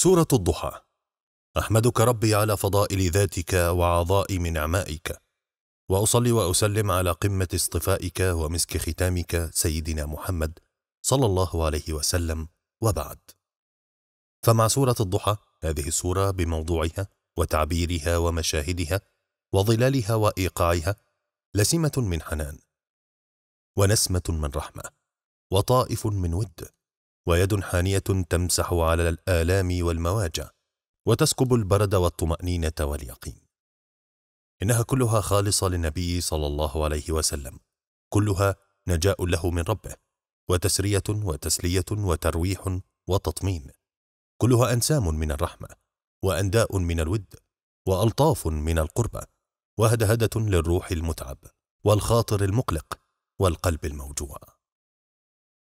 سورة الضحى أحمدك ربي على فضائل ذاتك وعظائم نعمائك وأصلي وأسلم على قمة اصطفائك ومسك ختامك سيدنا محمد صلى الله عليه وسلم وبعد فمع سورة الضحى هذه السورة بموضوعها وتعبيرها ومشاهدها وظلالها وإيقاعها لسمة من حنان ونسمة من رحمة وطائف من ود ويد حانية تمسح على الآلام والمواجع وتسكب البرد والطمأنينة واليقين إنها كلها خالصة للنبي صلى الله عليه وسلم كلها نجاء له من ربه وتسرية وتسلية وترويح وتطمين كلها أنسام من الرحمة وأنداء من الود وألطاف من القربة وهدهدة للروح المتعب والخاطر المقلق والقلب الموجوع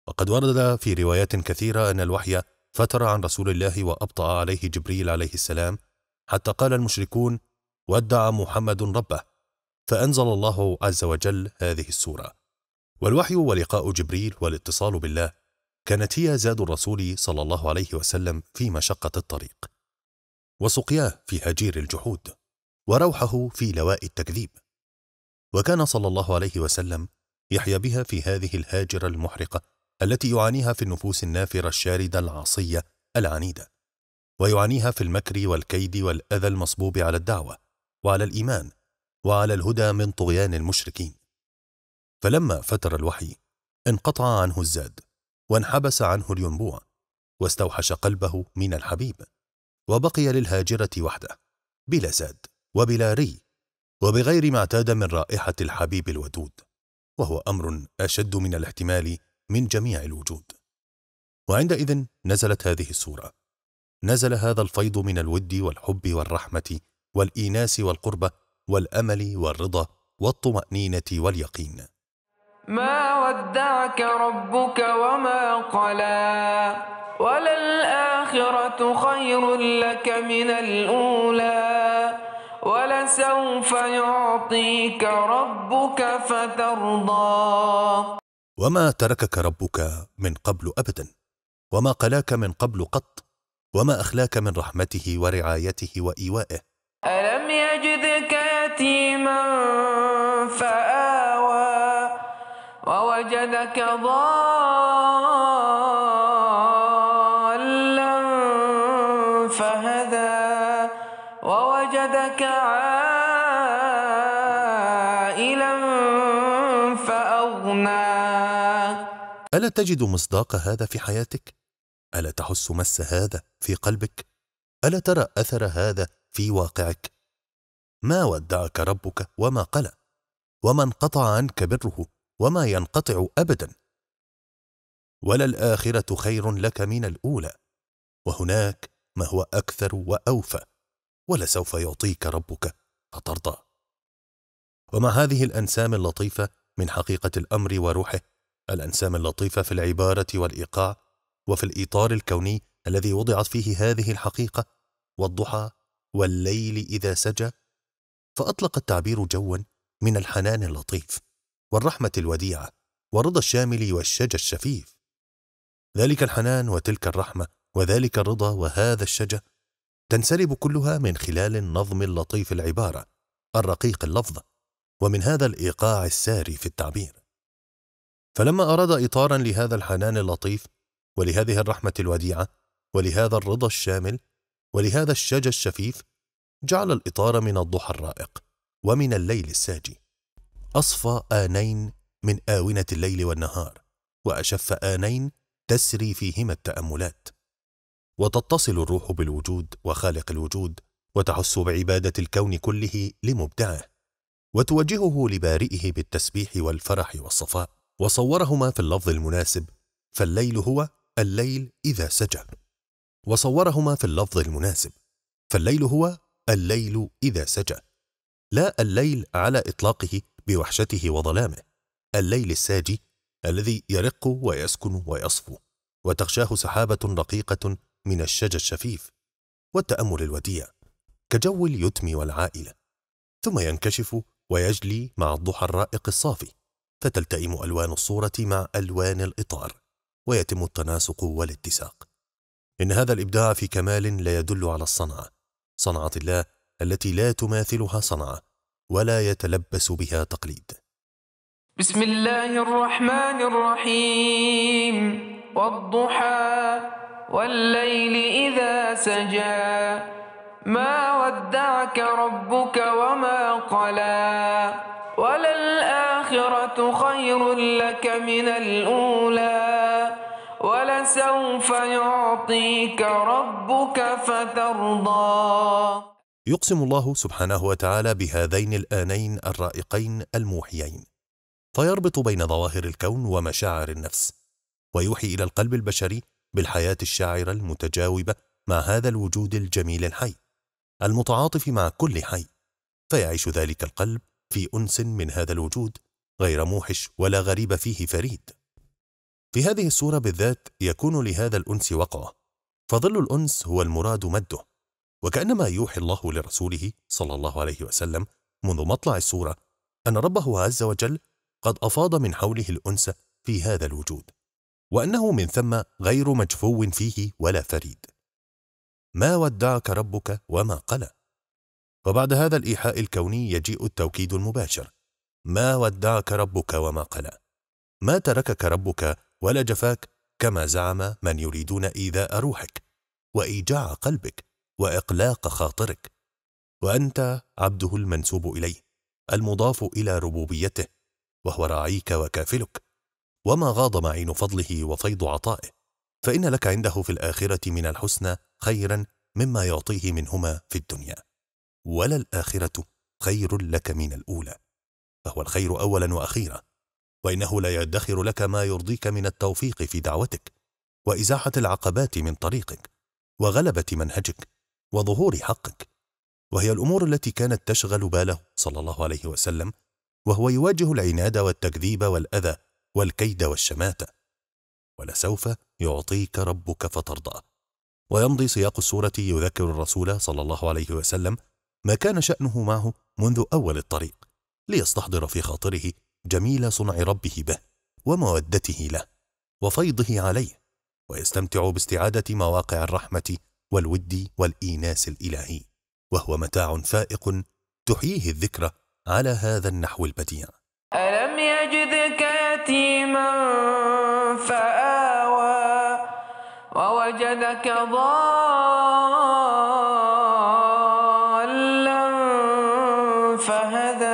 وقد ورد في روايات كثيرة أن الوحي فتر عن رسول الله وأبطأ عليه جبريل عليه السلام حتى قال المشركون ودع محمد ربه فأنزل الله عز وجل هذه السورة والوحي ولقاء جبريل والاتصال بالله كانت هي زاد الرسول صلى الله عليه وسلم في مشقة الطريق وسقياه في هجير الجحود وروحه في لواء التكذيب وكان صلى الله عليه وسلم يحيا بها في هذه الهاجرة المحرقة التي يعانيها في النفوس النافرة الشاردة العصية العنيدة ويعانيها في المكر والكيد والأذى المصبوب على الدعوة وعلى الإيمان وعلى الهدى من طغيان المشركين فلما فتر الوحي انقطع عنه الزاد وانحبس عنه الينبوع واستوحش قلبه من الحبيب وبقي للهاجرة وحده بلا زاد وبلا ري وبغير ما اعتاد من رائحة الحبيب الودود وهو أمر أشد من الاحتمال من جميع الوجود وعندئذ نزلت هذه السورة نزل هذا الفيض من الود والحب والرحمة والإيناس والقربة والأمل والرضا والطمأنينة واليقين ما ودعك ربك وما قلى وللآخرة خير لك من الأولى ولسوف يعطيك ربك فترضى وما تركك ربك من قبل أبدا وما قلاك من قبل قط وما أخلاك من رحمته ورعايته وإيوائه ألم يجدك يتيما فآوى ووجدك ضار تجد مصداق هذا في حياتك؟ ألا تحس مس هذا في قلبك؟ ألا ترى أثر هذا في واقعك؟ ما ودعك ربك وما قلى وما انقطع عنك بره وما ينقطع أبدا ولا الاخره خير لك من الأولى وهناك ما هو أكثر وأوفى ولسوف يعطيك ربك فترضى ومع هذه الأنسام اللطيفة من حقيقة الأمر وروحه الأنسام اللطيفة في العبارة والإيقاع وفي الإطار الكوني الذي وضعت فيه هذه الحقيقة والضحى والليل إذا سجى فأطلق التعبير جوا من الحنان اللطيف والرحمة الوديعة والرضا الشامل والشجى الشفيف ذلك الحنان وتلك الرحمة وذلك الرضا وهذا الشجى تنسلب كلها من خلال النظم اللطيف العبارة الرقيق اللفظ ومن هذا الإيقاع الساري في التعبير فلما أراد إطارا لهذا الحنان اللطيف ولهذه الرحمة الوديعة ولهذا الرضا الشامل ولهذا الشجى الشفيف جعل الإطار من الضحى الرائق ومن الليل الساجي أصفى آنين من آونة الليل والنهار وأشف آنين تسري فيهما التأملات وتتصل الروح بالوجود وخالق الوجود وتحس بعبادة الكون كله لمبدعه وتوجهه لبارئه بالتسبيح والفرح والصفاء وصورهما في اللفظ المناسب فالليل هو الليل إذا سجى وصورهما في اللفظ المناسب فالليل هو الليل إذا سجى لا الليل على إطلاقه بوحشته وظلامه الليل الساجي الذي يرق ويسكن ويصفو وتغشاه سحابة رقيقة من الشجى الشفيف والتأمل الوديع كجو اليتم والعائلة ثم ينكشف ويجلي مع الضحى الرائق الصافي فتلتئم ألوان الصورة مع ألوان الإطار ويتم التناسق والاتساق إن هذا الإبداع في كمال لا يدل على الصنعة صنعة الله التي لا تماثلها صنعة ولا يتلبس بها تقليد بسم الله الرحمن الرحيم والضحى والليل إذا سجى ما ودعك ربك وما قلى ولا خير لك من الأولى ولسوف يعطيك ربك فترضى يقسم الله سبحانه وتعالى بهذين الآنين الرائقين الموحيين فيربط بين ظواهر الكون ومشاعر النفس ويوحي إلى القلب البشري بالحياة الشاعرة المتجاوبة مع هذا الوجود الجميل الحي المتعاطف مع كل حي فيعيش ذلك القلب في أنس من هذا الوجود غير موحش ولا غريب فيه فريد في هذه الصورة بالذات يكون لهذا الأنس وقعه فظل الأنس هو المراد مده وكأنما يوحي الله لرسوله صلى الله عليه وسلم منذ مطلع الصورة أن ربه عز وجل قد أفاض من حوله الأنس في هذا الوجود وأنه من ثم غير مجفو فيه ولا فريد ما ودعك ربك وما قلى وبعد هذا الإيحاء الكوني يجيء التوكيد المباشر ما ودعك ربك وما قلى ما تركك ربك ولا جفاك كما زعم من يريدون إيذاء روحك وإيجاع قلبك وإقلاق خاطرك وأنت عبده المنسوب إليه المضاف إلى ربوبيته وهو راعيك وكافلك وما غاض معين فضله وفيض عطائه فإن لك عنده في الآخرة من الحسنى خيرا مما يعطيه منهما في الدنيا ولا الآخرة خير لك من الأولى فهو الخير أولا وأخيرا وإنه لا يدخر لك ما يرضيك من التوفيق في دعوتك وإزاحة العقبات من طريقك وغلبة منهجك وظهور حقك وهي الأمور التي كانت تشغل باله صلى الله عليه وسلم وهو يواجه العناد والتكذيب والأذى والكيد والشماتة ولسوف يعطيك ربك فترضى ويمضي سياق السورة يذكر الرسول صلى الله عليه وسلم ما كان شأنه معه منذ أول الطريق ليستحضر في خاطره جميل صنع ربه به ومودته له وفيضه عليه ويستمتع باستعادة مواقع الرحمة والود والإيناس الإلهي وهو متاع فائق تحييه الذكرى على هذا النحو البديع ألم يجدك يتيما فآوى ووجدك ضالا فهذا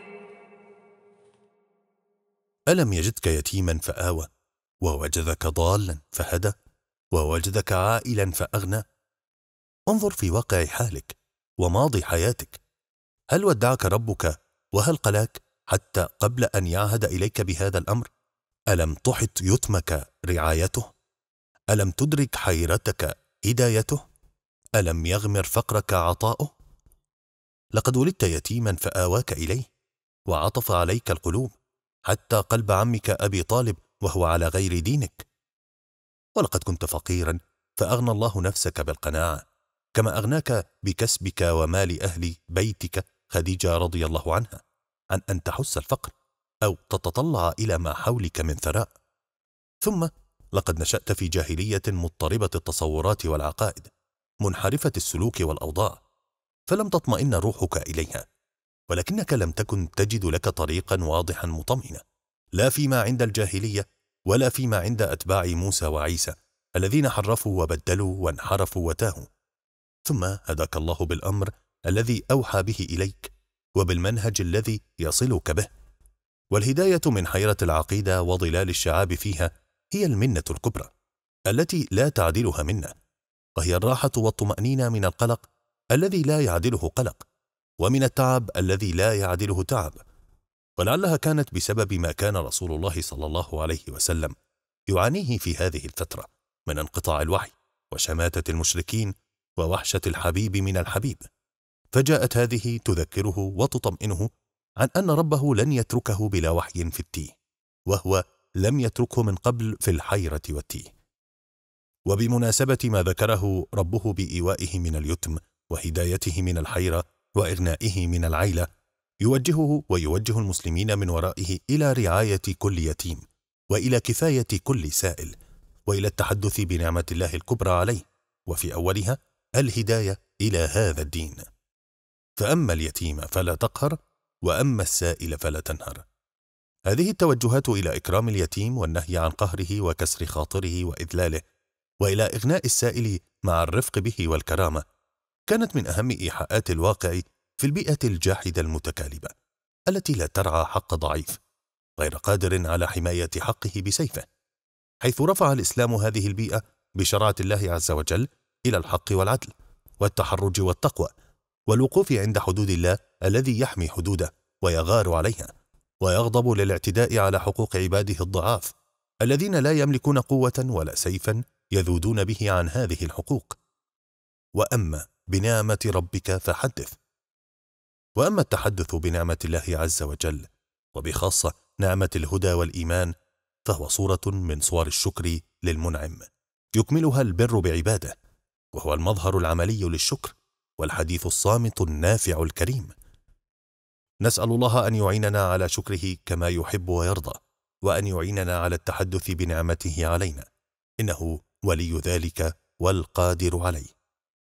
ألم يجدك يتيما فآوى ووجدك ضالا فهدى ووجدك عائلا فأغنى انظر في واقع حالك وماضي حياتك هل ودعك ربك وهل قلاك حتى قبل أن يعهد إليك بهذا الأمر؟ ألم تحط يتمك رعايته؟ ألم تدرك حيرتك هدايته؟ ألم يغمر فقرك عطاؤه؟ لقد ولدت يتيما فآواك إليه وعطف عليك القلوب حتى قلب عمك أبي طالب وهو على غير دينك ولقد كنت فقيرا فأغنى الله نفسك بالقناعة كما أغناك بكسبك ومال أهل بيتك خديجة رضي الله عنها عن أن تحس الفقر أو تتطلع إلى ما حولك من ثراء ثم لقد نشأت في جاهلية مضطربة التصورات والعقائد منحرفة السلوك والأوضاع فلم تطمئن روحك إليها ولكنك لم تكن تجد لك طريقا واضحا مطمئنا لا فيما عند الجاهلية ولا فيما عند أتباع موسى وعيسى الذين حرفوا وبدلوا وانحرفوا وتاهوا ثم هداك الله بالأمر الذي أوحى به إليك وبالمنهج الذي يصلك به والهداية من حيرة العقيدة وظلال الشعاب فيها هي المنة الكبرى التي لا تعدلها منا وهي الراحة والطمأنينة من القلق الذي لا يعدله قلق ومن التعب الذي لا يعدله تعب ولعلها كانت بسبب ما كان رسول الله صلى الله عليه وسلم يعانيه في هذه الفترة من انقطاع الوحي وشماتة المشركين ووحشة الحبيب من الحبيب فجاءت هذه تذكره وتطمئنه عن أن ربه لن يتركه بلا وحي في التيه وهو لم يتركه من قبل في الحيرة والتيه وبمناسبة ما ذكره ربه بإيوائه من اليتم وهدايته من الحيرة وإغنائه من العيلة يوجهه ويوجه المسلمين من ورائه إلى رعاية كل يتيم وإلى كفاية كل سائل وإلى التحدث بنعمة الله الكبرى عليه وفي أولها الهداية إلى هذا الدين فأما اليتيم فلا تقهر وأما السائل فلا تنهر هذه التوجهات إلى إكرام اليتيم والنهي عن قهره وكسر خاطره وإذلاله وإلى إغناء السائل مع الرفق به والكرامة كانت من أهم إيحاءات الواقع في البيئة الجاحدة المتكالبة التي لا ترعى حق ضعيف غير قادر على حماية حقه بسيفه حيث رفع الإسلام هذه البيئة بشرعة الله عز وجل إلى الحق والعدل والتحرج والتقوى والوقوف عند حدود الله الذي يحمي حدوده ويغار عليها ويغضب للاعتداء على حقوق عباده الضعاف الذين لا يملكون قوة ولا سيفا يذودون به عن هذه الحقوق وأما بنعمة ربك فحدث وأما التحدث بنعمة الله عز وجل وبخاصة نعمة الهدى والإيمان فهو صورة من صور الشكر للمنعم يكملها البر بعباده وهو المظهر العملي للشكر والحديث الصامت النافع الكريم نسأل الله أن يعيننا على شكره كما يحب ويرضى وأن يعيننا على التحدث بنعمته علينا إنه ولي ذلك والقادر عليه